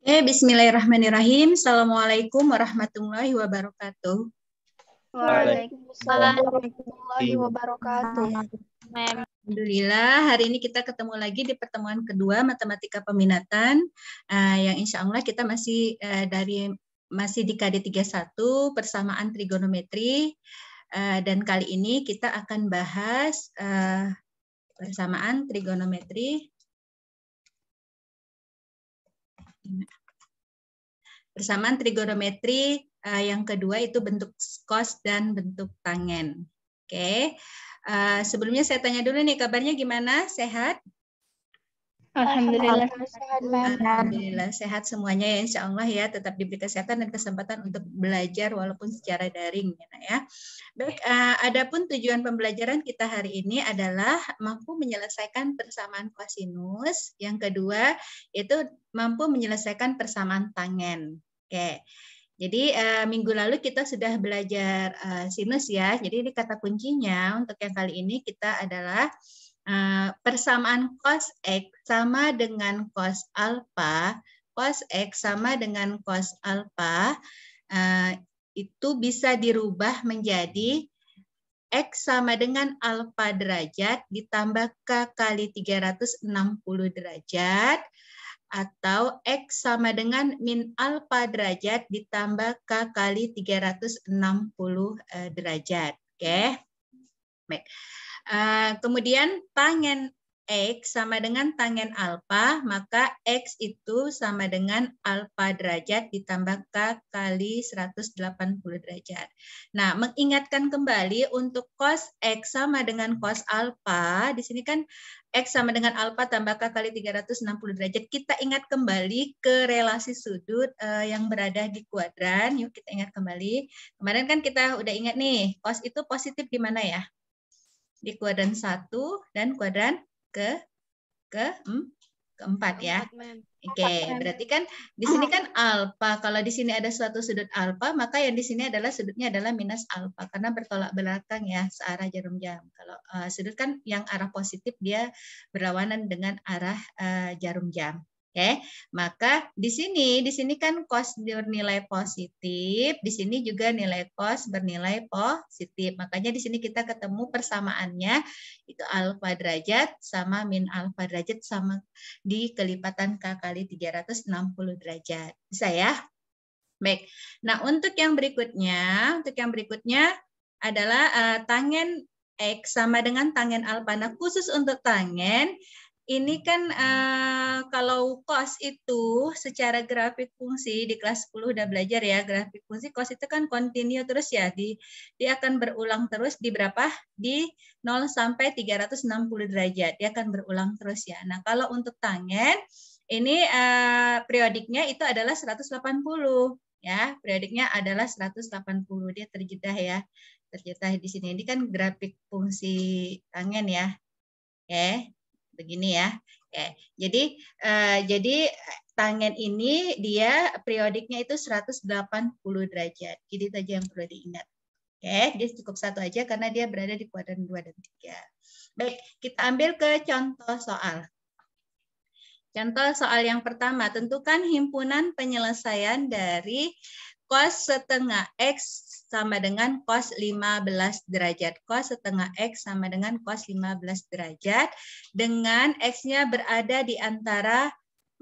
Oke, bismillahirrahmanirrahim. Assalamualaikum warahmatullahi wabarakatuh. Waalaikumsalam warahmatullahi wabarakatuh. Alhamdulillah, hari ini kita ketemu lagi di pertemuan kedua Matematika Peminatan, uh, yang insya Allah kita masih uh, dari masih di KD 31 persamaan trigonometri uh, dan kali ini kita akan bahas uh, persamaan trigonometri Persamaan trigonometri uh, yang kedua itu bentuk kos dan bentuk tangen. Oke, okay. uh, eh, sebelumnya saya tanya dulu nih kabarnya gimana? Sehat? Alhamdulillah. Alhamdulillah. sehat semuanya ya Insya Allah ya tetap diberi kesehatan dan kesempatan untuk belajar walaupun secara daring ya. ya. Baik, uh, adapun tujuan pembelajaran kita hari ini adalah mampu menyelesaikan persamaan kosinus. Yang kedua itu mampu menyelesaikan persamaan tangen. Oke. Jadi uh, minggu lalu kita sudah belajar uh, sinus ya. Jadi ini kata kuncinya untuk yang kali ini kita adalah Eh, persamaan cos X sama dengan cos alfa. Cos X sama dengan cos alfa. Uh, eh, itu bisa dirubah menjadi X sama dengan alfa derajat ditambah K kali 360 derajat atau X sama dengan min alfa derajat ditambah K kali 360 eh, derajat. Oke. Okay. Baik. Uh, eh, kemudian tangen X sama dengan tangen alfa, maka X itu sama dengan alfa derajat ditambah K kali 180 derajat. Nah, mengingatkan kembali untuk cos X sama dengan cos alfa, di sini kan X sama dengan alfa tambah K kali 360 derajat. Kita ingat kembali ke relasi sudut eh, yang berada di kuadran. Yuk kita ingat kembali. Kemarin kan kita udah ingat nih, cos itu positif di mana ya? di kuadran satu dan kuadran ke ke hmm, keempat ya. Oke, okay, berarti kan di sini kan alfa. Kalau di sini ada suatu sudut alfa, maka yang di sini adalah sudutnya adalah minus alfa karena bertolak belakang ya searah jarum jam. Kalau uh, sudut kan yang arah positif dia berlawanan dengan arah uh, jarum jam. Oke, maka di sini di sini kan kos bernilai positif, di sini juga nilai kos bernilai positif. Makanya di sini kita ketemu persamaannya itu alfa derajat sama min alfa derajat sama di kelipatan k kali 360 derajat. Bisa ya? Baik. Nah, untuk yang berikutnya, untuk yang berikutnya adalah uh, tangen X sama dengan tangen alfa. khusus untuk tangen ini kan uh, kalau kos itu secara grafik fungsi di kelas 10 udah belajar ya grafik fungsi kos itu kan continue terus ya di dia akan berulang terus di berapa di 0 sampai 360 derajat dia akan berulang terus ya. Nah, kalau untuk tangen ini uh, periodiknya itu adalah 180 ya. Periodiknya adalah 180 dia terjeda ya. Terjeda di sini. Ini kan grafik fungsi tangen ya. Oke. Ya. Okay begini ya. Oke. Jadi eh, jadi tangen ini dia periodiknya itu 180 derajat. Jadi itu aja yang perlu diingat. Oke, dia cukup satu aja karena dia berada di kuadran 2 dan 3. Baik, kita ambil ke contoh soal. Contoh soal yang pertama, tentukan himpunan penyelesaian dari cos setengah X sama dengan cos 15 derajat. Cos setengah X sama dengan cos 15 derajat. Dengan X-nya berada di antara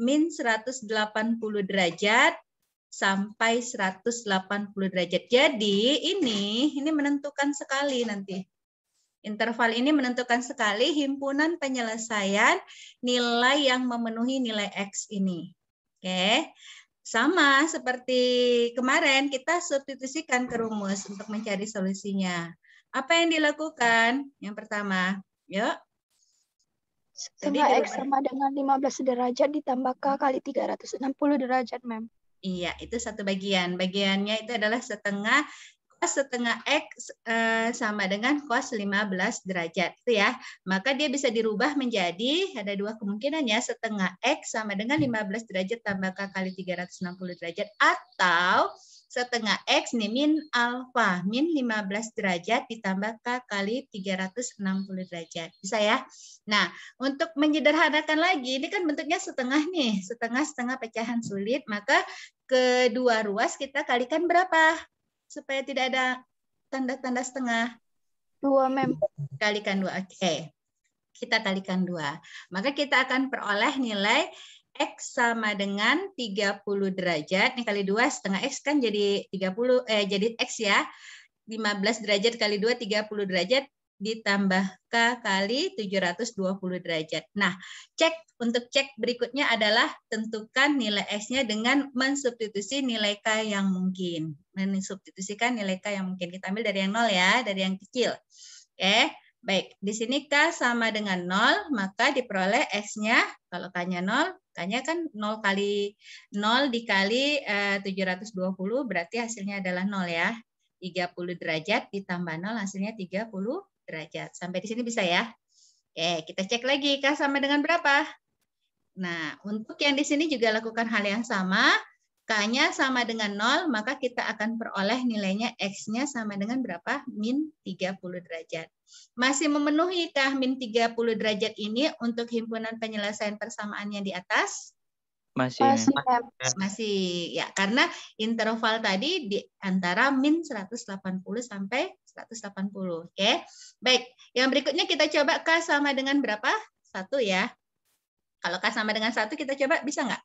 min 180 derajat sampai 180 derajat. Jadi ini ini menentukan sekali nanti. Interval ini menentukan sekali himpunan penyelesaian nilai yang memenuhi nilai X ini. Oke. Okay. Sama seperti kemarin kita substitusikan ke rumus untuk mencari solusinya. Apa yang dilakukan? Yang pertama, yuk. Setengah X sama dengan 15 derajat ditambah K kali 360 derajat, Mem. Iya, itu satu bagian. Bagiannya itu adalah setengah cos setengah X eh, sama dengan cos 15 derajat. Itu ya. Maka dia bisa dirubah menjadi, ada dua kemungkinan ya, setengah X sama dengan 15 derajat tambah K kali 360 derajat. Atau setengah X nih min alfa, min 15 derajat ditambah K kali 360 derajat. Bisa ya? Nah, untuk menyederhanakan lagi, ini kan bentuknya setengah nih, setengah-setengah pecahan sulit, maka kedua ruas kita kalikan berapa? supaya tidak ada tanda-tanda setengah. Dua mem. Kalikan dua, oke. Okay. Kita kalikan dua. Maka kita akan peroleh nilai X sama dengan 30 derajat. Ini kali dua setengah X kan jadi 30, eh, jadi X ya. 15 derajat kali tiga 30 derajat ditambah K kali 720 derajat. Nah, cek untuk cek berikutnya adalah tentukan nilai x nya dengan mensubstitusi nilai K yang mungkin. Mensubstitusikan nilai K yang mungkin. Kita ambil dari yang nol ya, dari yang kecil. Oke, baik. Di sini K sama dengan nol, maka diperoleh x nya kalau K-nya nol, K-nya kan 0 kali 0 dikali eh, 720 berarti hasilnya adalah 0 ya. 30 derajat ditambah 0 hasilnya 30 derajat. Sampai di sini bisa ya? Oke, kita cek lagi kah sama dengan berapa? Nah, untuk yang di sini juga lakukan hal yang sama. K-nya sama dengan 0, maka kita akan peroleh nilainya X-nya sama dengan berapa? Min 30 derajat. Masih memenuhi K min 30 derajat ini untuk himpunan penyelesaian persamaan yang di atas? Masih. Masih. Ya. Masih. Ya, karena interval tadi di antara min 180 sampai 180. Oke. Okay? Baik, yang berikutnya kita coba K sama dengan berapa? Satu ya. Kalau K sama dengan satu kita coba bisa nggak?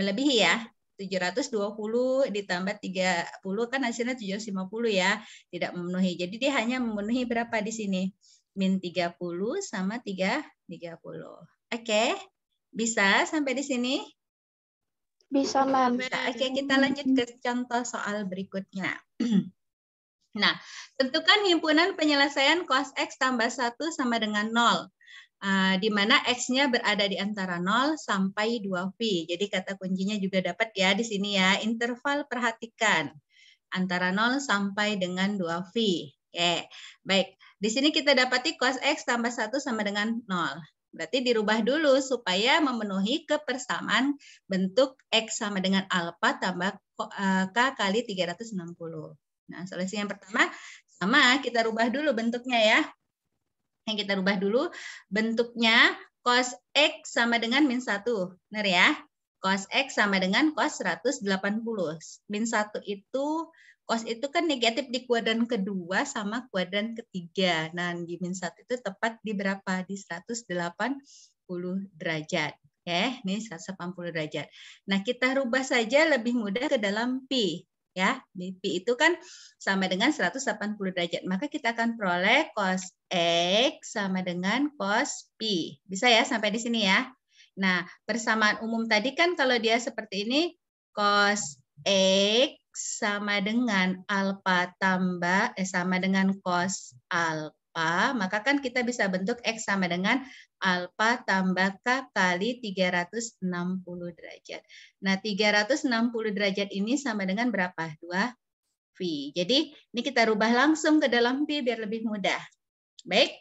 Melebihi ya. 720 ditambah 30 kan hasilnya 750 ya. Tidak memenuhi. Jadi dia hanya memenuhi berapa di sini? Min 30 sama tiga 30. Oke. Okay. Bisa sampai di sini? Bisa, Mam. Oke, kita lanjut ke contoh soal berikutnya. Nah, tentukan himpunan penyelesaian cos X tambah 1 sama dengan 0. Uh, eh, di mana X-nya berada di antara 0 sampai 2V. Jadi kata kuncinya juga dapat ya di sini ya. Interval perhatikan antara 0 sampai dengan 2V. Oke, baik. Di sini kita dapati cos X tambah 1 sama dengan 0. Berarti dirubah dulu supaya memenuhi kepersamaan bentuk X sama dengan alfa tambah eh, K kali 360. Nah, solusi yang pertama sama kita rubah dulu bentuknya ya. Yang kita rubah dulu bentuknya cos X sama dengan min 1. Benar ya? Cos X sama dengan cos 180. Min 1 itu Cos itu kan negatif di kuadran kedua sama kuadran ketiga. Nah, di min 1 itu tepat di berapa? Di 180 derajat. Ya, ini 180 derajat. Nah, kita rubah saja lebih mudah ke dalam pi ya. Di pi itu kan sama dengan 180 derajat. Maka kita akan peroleh cos x sama dengan cos pi. Bisa ya sampai di sini ya. Nah, persamaan umum tadi kan kalau dia seperti ini cos x sama dengan alpha tambah eh, sama dengan cos alpha maka kan kita bisa bentuk X sama dengan alpha tambah K kali 360 derajat. Nah, 360 derajat ini sama dengan berapa? 2 V. Jadi, ini kita rubah langsung ke dalam V biar lebih mudah. Baik,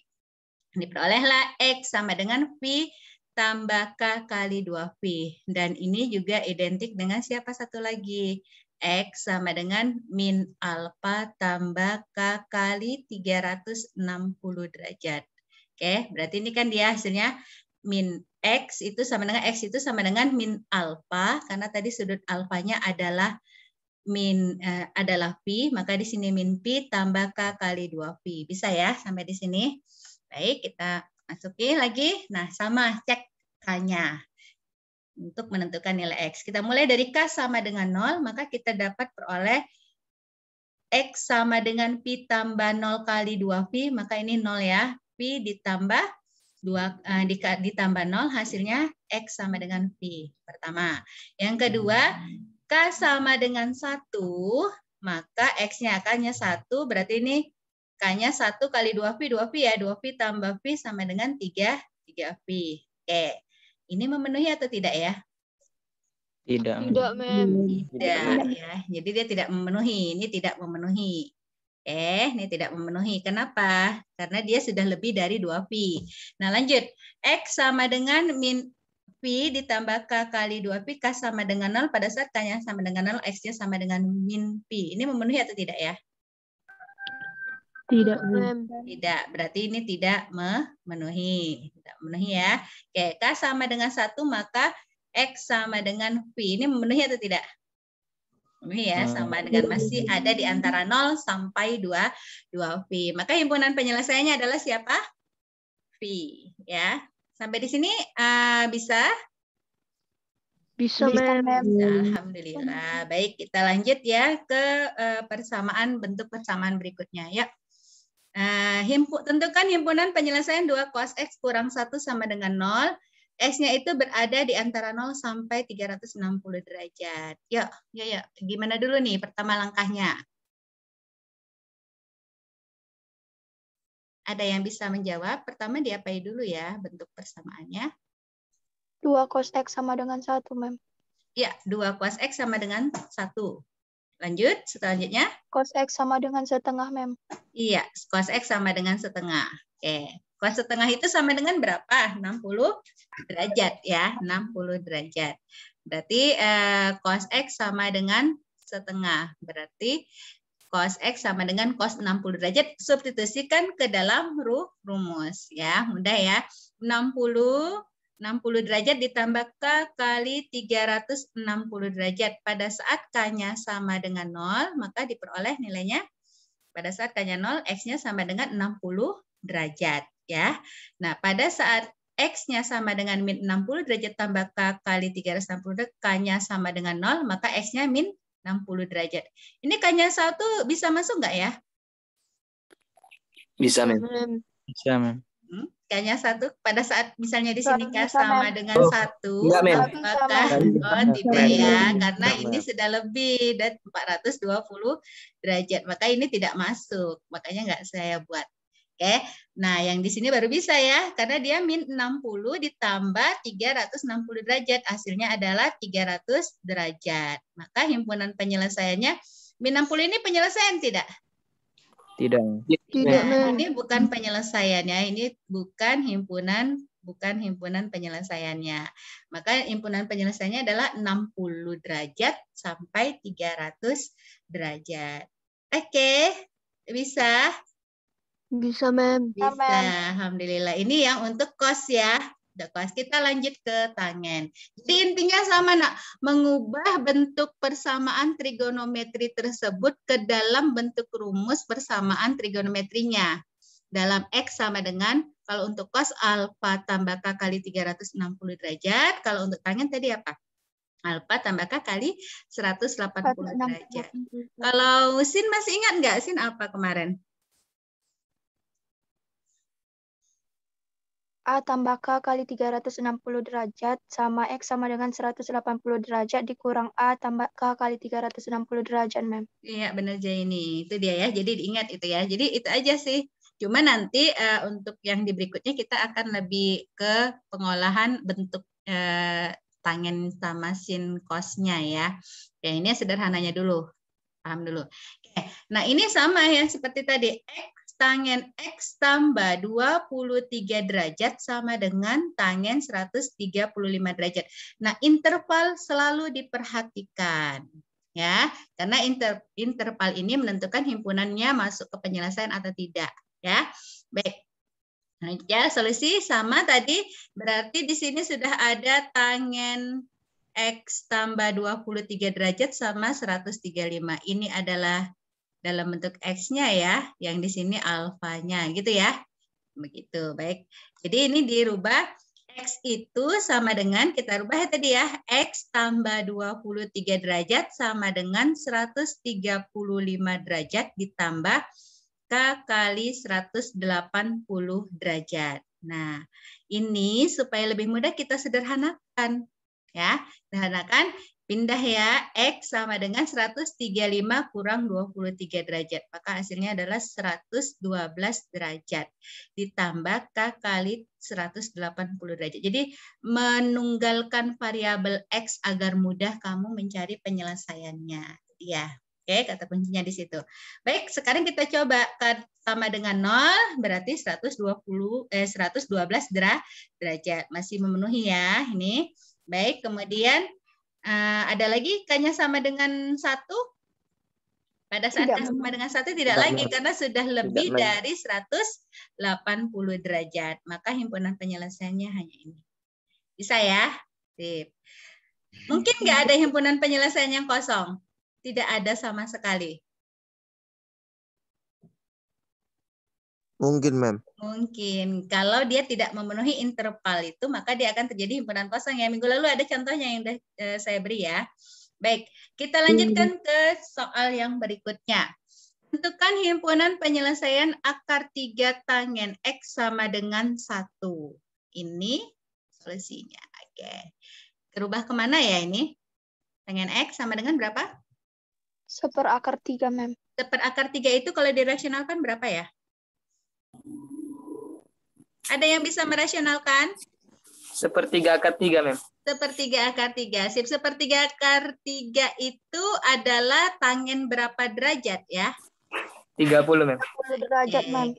ini perolehlah X sama dengan V tambah K kali 2V. Dan ini juga identik dengan siapa satu lagi? X sama dengan min alfa tambah K kali 360 derajat. Oke, berarti ini kan dia hasilnya min X itu sama dengan X itu sama dengan min alfa, karena tadi sudut alfanya adalah min eh, adalah pi, maka di sini min pi tambah K kali 2pi. Bisa ya sampai di sini? Baik, kita masuki lagi. Nah, sama cek K-nya untuk menentukan nilai X. Kita mulai dari K sama dengan 0, maka kita dapat peroleh X sama dengan Pi tambah 0 kali 2Pi, maka ini 0 ya. Pi ditambah 2, uh, eh, ditambah 0, hasilnya X sama dengan Pi. Pertama. Yang kedua, K sama dengan 1, maka X-nya akannya 1, berarti ini K-nya 1 kali 2Pi, 2Pi ya, 2Pi tambah Pi sama dengan 3, 3Pi. Oke, ini memenuhi atau tidak ya? Tidak. Tidak, Tidak ya. Jadi dia tidak memenuhi. Ini tidak memenuhi. Eh, ini tidak memenuhi. Kenapa? Karena dia sudah lebih dari 2 pi. Nah, lanjut. X sama dengan min pi ditambah K kali 2 pi K sama dengan 0. Pada saat k sama dengan 0, X-nya sama dengan min pi. Ini memenuhi atau tidak ya? Tidak. Ah, tidak. Berarti ini tidak memenuhi. Tidak memenuhi ya. Oke, K sama dengan satu maka X sama dengan V. Ini memenuhi atau tidak? Memenuhi ya. Ah. Sama dengan masih ada di antara 0 sampai 2, 2 V. Maka himpunan penyelesaiannya adalah siapa? V. Ya. Sampai di sini uh, bisa? Bisa, bisa Alhamdulillah. Baik, kita lanjut ya ke eh, persamaan bentuk persamaan berikutnya. Ya himpu, tentukan himpunan penyelesaian 2 cos X kurang 1 sama dengan 0. X-nya itu berada di antara 0 sampai 360 derajat. Yuk, yuk, yuk. Gimana dulu nih pertama langkahnya? Ada yang bisa menjawab? Pertama diapain dulu ya bentuk persamaannya? 2 cos X sama dengan 1, Mem. Ya, 2 cos X sama dengan 1. Lanjut, selanjutnya. Cos X sama dengan setengah, Mem. Iya, cos X sama dengan setengah. Oke. Cos setengah itu sama dengan berapa? 60 derajat ya, 60 derajat. Berarti eh, cos X sama dengan setengah. Berarti cos X sama dengan cos 60 derajat. Substitusikan ke dalam rumus ya. Mudah ya. 60 60 derajat ditambah K kali 360 derajat. Pada saat K-nya sama dengan 0, maka diperoleh nilainya pada saat K-nya 0, X-nya sama dengan 60 derajat. ya. Nah, pada saat X-nya sama dengan min 60 derajat tambah K kali 360 derajat, K-nya sama dengan 0, maka X-nya min 60 derajat. Ini K-nya 1 bisa masuk nggak ya? Bisa, Min. Bisa, Min. Hmm? satu pada saat misalnya di sini kan sama dengan oh, satu maka oh tidak ya karena ini sudah lebih dari 420 derajat maka ini tidak masuk makanya nggak saya buat Oke, nah yang di sini baru bisa ya, karena dia min 60 ditambah 360 derajat, hasilnya adalah 300 derajat. Maka himpunan penyelesaiannya, min 60 ini penyelesaian tidak? Tidak. Tidak. Nah, ini bukan penyelesaiannya, ini bukan himpunan bukan himpunan penyelesaiannya. Maka himpunan penyelesaiannya adalah 60 derajat sampai 300 derajat. Oke, okay. bisa? Bisa, Mem. Bisa, Alhamdulillah. Ini yang untuk kos ya dakwah. Kita lanjut ke tangan. Jadi intinya sama nak, mengubah bentuk persamaan trigonometri tersebut ke dalam bentuk rumus persamaan trigonometrinya. Dalam X sama dengan kalau untuk cos alfa tambah K kali 360 derajat, kalau untuk tangan tadi apa? Alfa tambah K kali 180 derajat. Kalau Sin masih ingat nggak Sin alfa kemarin? A tambah K kali 360 derajat sama X sama dengan 180 derajat dikurang A tambah K kali 360 derajat, Mem. Iya, benar aja ini. Itu dia ya. Jadi diingat itu ya. Jadi itu aja sih. Cuma nanti uh, untuk yang di berikutnya kita akan lebih ke pengolahan bentuk uh, e, tangen sama sin cosnya ya. Ya, ini sederhananya dulu. Paham dulu. Oke. Nah, ini sama ya seperti tadi. X tangen X tambah 23 derajat sama dengan tangen 135 derajat. Nah, interval selalu diperhatikan. Ya, karena inter, interval ini menentukan himpunannya masuk ke penyelesaian atau tidak. Ya, baik. Nah, ya, solusi sama tadi. Berarti di sini sudah ada tangen X tambah 23 derajat sama 135. Ini adalah dalam bentuk X-nya ya, yang di sini alfanya gitu ya. Begitu, baik. Jadi ini dirubah X itu sama dengan, kita rubah ya tadi ya, X tambah 23 derajat sama dengan 135 derajat ditambah K kali 180 derajat. Nah, ini supaya lebih mudah kita sederhanakan. Ya, sederhanakan Pindah ya, X sama dengan 135 kurang 23 derajat. Maka hasilnya adalah 112 derajat. Ditambah K kali 180 derajat. Jadi menunggalkan variabel X agar mudah kamu mencari penyelesaiannya. Ya, Oke, kata kuncinya di situ. Baik, sekarang kita coba k sama dengan 0 berarti 120 eh 112 derajat. Masih memenuhi ya ini. Baik, kemudian Uh, ada lagi kayaknya sama dengan satu? Pada saat tidak. sama dengan satu tidak, tidak lagi karena sudah lebih tidak dari 180 derajat. Maka himpunan penyelesaiannya hanya ini. Bisa ya? Sip. Mungkin nggak ada himpunan penyelesaian yang kosong. Tidak ada sama sekali. Mungkin, Mem. Mungkin. Kalau dia tidak memenuhi interval itu, maka dia akan terjadi himpunan kosong. Ya, minggu lalu ada contohnya yang udah eh, saya beri ya. Baik, kita lanjutkan hmm. ke soal yang berikutnya. Tentukan himpunan penyelesaian akar tiga tangen X sama dengan satu. Ini solusinya. Oke. Berubah kemana ya ini? Tangen X sama dengan berapa? Seper akar tiga, Mem. Seper akar tiga itu kalau diraksionalkan berapa ya? Ada yang bisa merasionalkan? Sepertiga akar tiga, Mem. Sepertiga akar tiga. Sip, sepertiga akar tiga itu adalah tangen berapa derajat ya? 30, Mem. 30 derajat, Mem.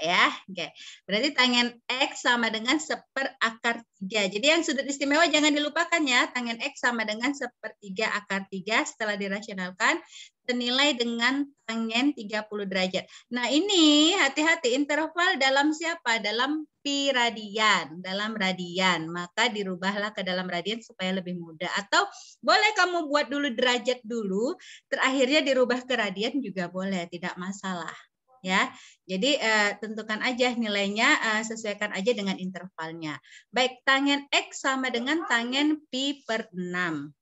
Ya, oke. Berarti tangen X sama dengan seper akar tiga. Jadi yang sudut istimewa jangan dilupakan ya. Tangen X sama dengan sepertiga akar tiga setelah dirasionalkan senilai dengan tangen 30 derajat. Nah ini hati-hati interval dalam siapa? Dalam pi radian, dalam radian. Maka dirubahlah ke dalam radian supaya lebih mudah. Atau boleh kamu buat dulu derajat dulu, terakhirnya dirubah ke radian juga boleh, tidak masalah. Ya, jadi uh, tentukan aja nilainya, uh, sesuaikan aja dengan intervalnya. Baik, tangen X sama dengan tangen pi per 6.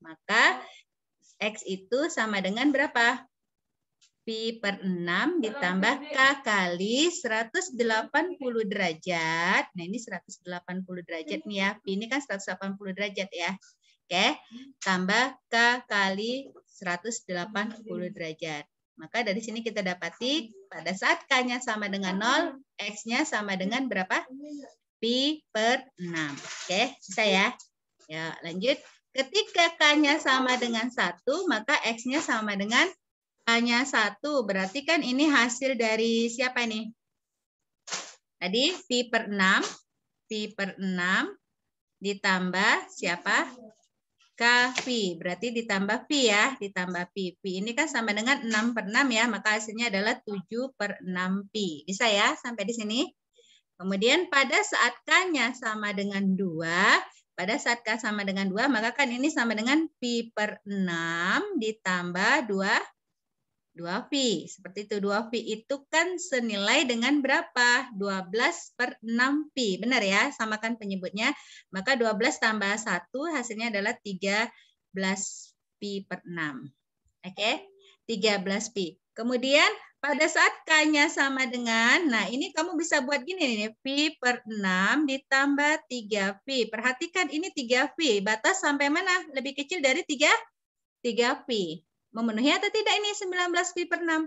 Maka X itu sama dengan berapa? Pi per 6 ditambah K kali 180 derajat. Nah ini 180 derajat nih ya. Pi ini kan 180 derajat ya. Oke, tambah K kali 180 derajat. Maka dari sini kita dapati pada saat K-nya sama dengan 0, X-nya sama dengan berapa? Pi per 6. Oke, bisa ya. Ya, lanjut. Ketika K-nya sama dengan satu, maka X-nya sama dengan K-nya 1. Berarti kan ini hasil dari siapa ini? Tadi P per 6, P per 6 ditambah siapa? KV. Berarti ditambah P ya, ditambah P. P ini kan sama dengan 6 per 6 ya, maka hasilnya adalah 7 per 6 P. Bisa ya sampai di sini? Kemudian pada saat K-nya sama dengan 2, pada saat K sama dengan 2, maka kan ini sama dengan Pi per 6 ditambah 2, 2 V. Seperti itu, 2 V itu kan senilai dengan berapa? 12 per 6Pi. Benar ya, samakan penyebutnya. Maka 12 tambah 1 hasilnya adalah 13 Pi per 6. Oke, okay? 13 Pi. Kemudian pada saat K-nya sama dengan, nah ini kamu bisa buat gini nih, V per 6 ditambah 3 V. Perhatikan ini 3 V, batas sampai mana? Lebih kecil dari 3? 3P. Memenuhi atau tidak ini 19 V per 6?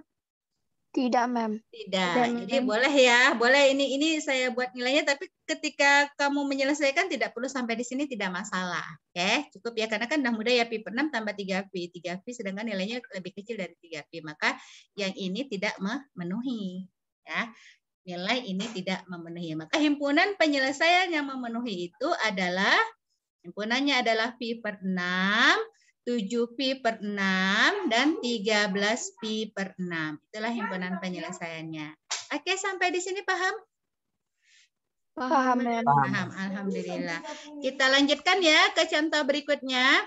Tidak, Mem. Tidak. Dan, Jadi mem. boleh ya, boleh ini ini saya buat nilainya tapi ketika kamu menyelesaikan tidak perlu sampai di sini tidak masalah. Oke, okay? cukup ya karena kan dah mudah ya Pi per 6 tambah 3 Pi. 3 Pi sedangkan nilainya lebih kecil dari 3 Pi. Maka yang ini tidak memenuhi ya. Nilai ini tidak memenuhi. Maka himpunan penyelesaian yang memenuhi itu adalah himpunannya adalah Pi per 6 7 pi per 6 dan 13 pi per 6. Itulah himpunan penyelesaiannya. Oke, sampai di sini paham? Paham, paham. paham. Alhamdulillah. Kita lanjutkan ya ke contoh berikutnya.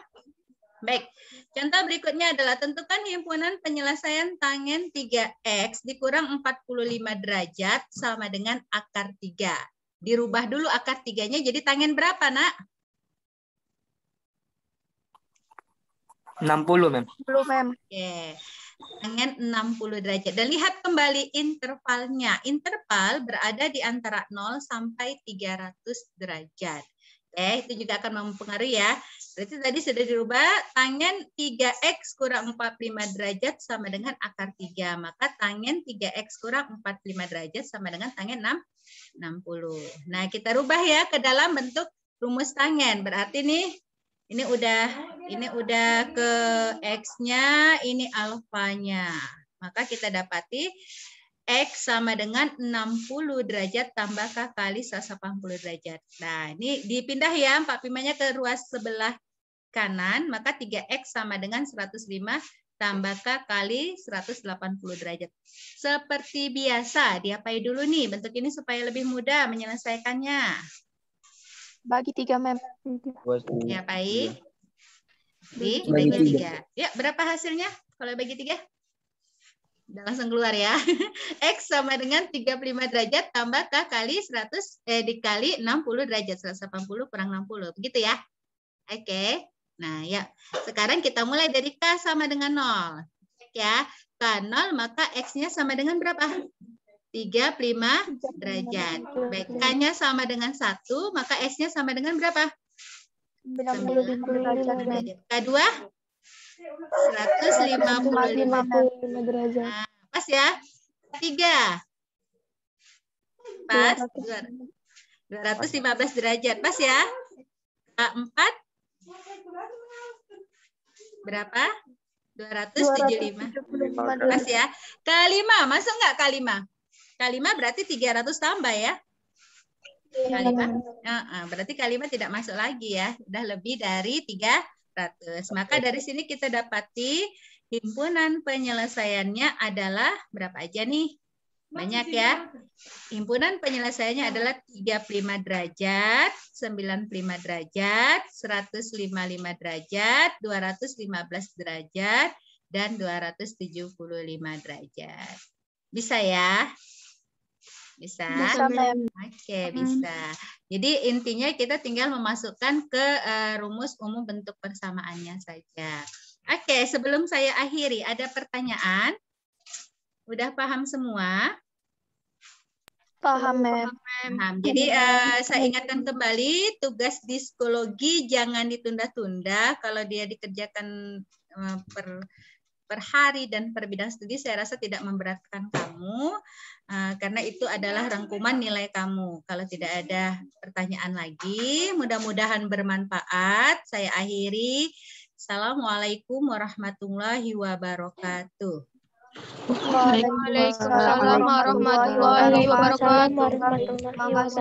Baik, contoh berikutnya adalah tentukan himpunan penyelesaian tangen 3X dikurang 45 derajat sama dengan akar 3. Dirubah dulu akar 3-nya jadi tangen berapa, nak? 60 mem. 60 mem. Oke. Okay. Angin 60 derajat. Dan lihat kembali intervalnya. Interval berada di antara 0 sampai 300 derajat. Eh, itu juga akan mempengaruhi ya. Berarti tadi sudah dirubah tangen 3x kurang 45 derajat sama dengan akar 3. Maka tangen 3x kurang 45 derajat sama dengan tangen 6, 60. Nah, kita rubah ya ke dalam bentuk rumus tangen. Berarti nih ini udah ini udah ke x-nya, ini alfanya. Maka kita dapati X sama dengan 60 derajat tambah K kali 180 derajat. Nah, ini dipindah ya Pak Pimanya ke ruas sebelah kanan, maka 3X sama dengan 105 tambah K kali 180 derajat. Seperti biasa, diapain dulu nih bentuk ini supaya lebih mudah menyelesaikannya. Bagi tiga, Mem. Ya, baik. Di, bagi tiga. Ya, berapa hasilnya kalau bagi tiga? Udah langsung keluar ya. X sama dengan 35 derajat tambah K kali 100 eh, dikali 60 derajat. 180 kurang 60. Begitu ya. Oke. Okay. Nah ya, sekarang kita mulai dari K sama dengan 0. Ya, K 0 maka X-nya sama dengan berapa? 35 derajat. Baik, K-nya sama dengan 1, maka S-nya sama dengan berapa? 95 derajat. K2? 155 derajat. Nah, pas ya? 3. Pas. 215 derajat. Pas ya? K4? Berapa? 275. 275 Pas ya? K5, masuk nggak K5? Kalima berarti 300 tambah ya? Iya, Kalima? Uh, iya. uh, berarti Kalima tidak masuk lagi ya. Sudah lebih dari 300. Maka dari sini kita dapati himpunan penyelesaiannya adalah berapa aja nih? Banyak ya. Himpunan penyelesaiannya iya. adalah 35 derajat, 95 derajat, 155 derajat, 215 derajat, dan 275 derajat. Bisa ya? Bisa? Bisa, Oke, okay, bisa. Jadi intinya kita tinggal memasukkan ke uh, rumus umum bentuk persamaannya saja. Oke, okay, sebelum saya akhiri, ada pertanyaan? Udah paham semua? Paham, Mem. Paham. Jadi uh, saya ingatkan kembali, tugas diskologi jangan ditunda-tunda. Kalau dia dikerjakan uh, per per hari dan per bidang studi saya rasa tidak memberatkan kamu uh, karena itu adalah rangkuman nilai kamu. Kalau tidak ada pertanyaan lagi, mudah-mudahan bermanfaat. Saya akhiri. Assalamualaikum warahmatullahi wabarakatuh. Waalaikumsalam warahmatullahi wabarakatuh.